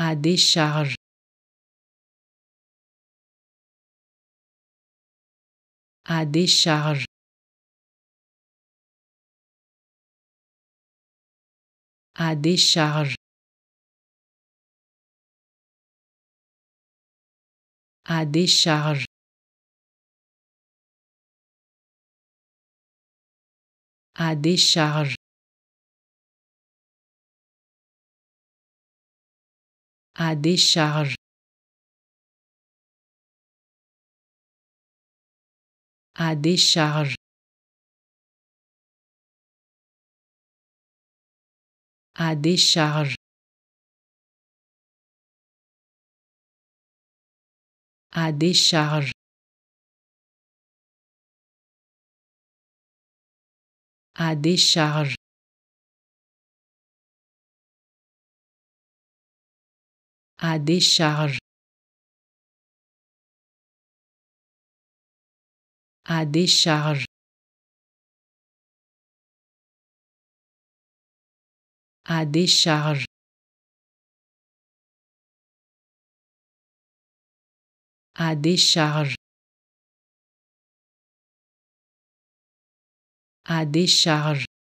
à décharge. À décharge. À décharge. À décharge. À décharge. à décharge. À décharge. À décharge. À décharge. À décharge. à décharge, à décharge, à décharge. à décharge à décharge